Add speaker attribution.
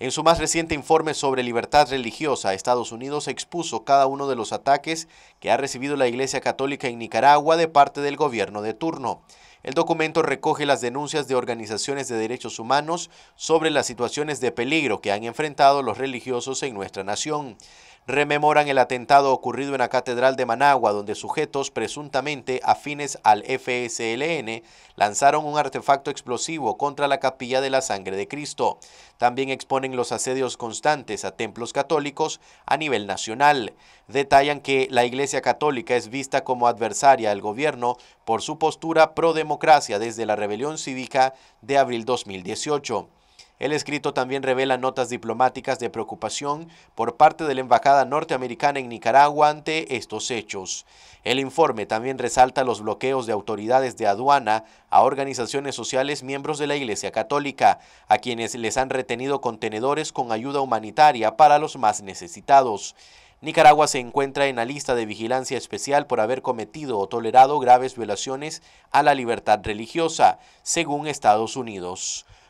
Speaker 1: En su más reciente informe sobre libertad religiosa, Estados Unidos expuso cada uno de los ataques que ha recibido la Iglesia Católica en Nicaragua de parte del gobierno de turno. El documento recoge las denuncias de organizaciones de derechos humanos sobre las situaciones de peligro que han enfrentado los religiosos en nuestra nación rememoran el atentado ocurrido en la Catedral de Managua, donde sujetos presuntamente afines al FSLN lanzaron un artefacto explosivo contra la Capilla de la Sangre de Cristo. También exponen los asedios constantes a templos católicos a nivel nacional. Detallan que la Iglesia Católica es vista como adversaria al gobierno por su postura pro democracia desde la rebelión cívica de abril 2018. El escrito también revela notas diplomáticas de preocupación por parte de la Embajada norteamericana en Nicaragua ante estos hechos. El informe también resalta los bloqueos de autoridades de aduana a organizaciones sociales miembros de la Iglesia Católica, a quienes les han retenido contenedores con ayuda humanitaria para los más necesitados. Nicaragua se encuentra en la lista de vigilancia especial por haber cometido o tolerado graves violaciones a la libertad religiosa, según Estados Unidos.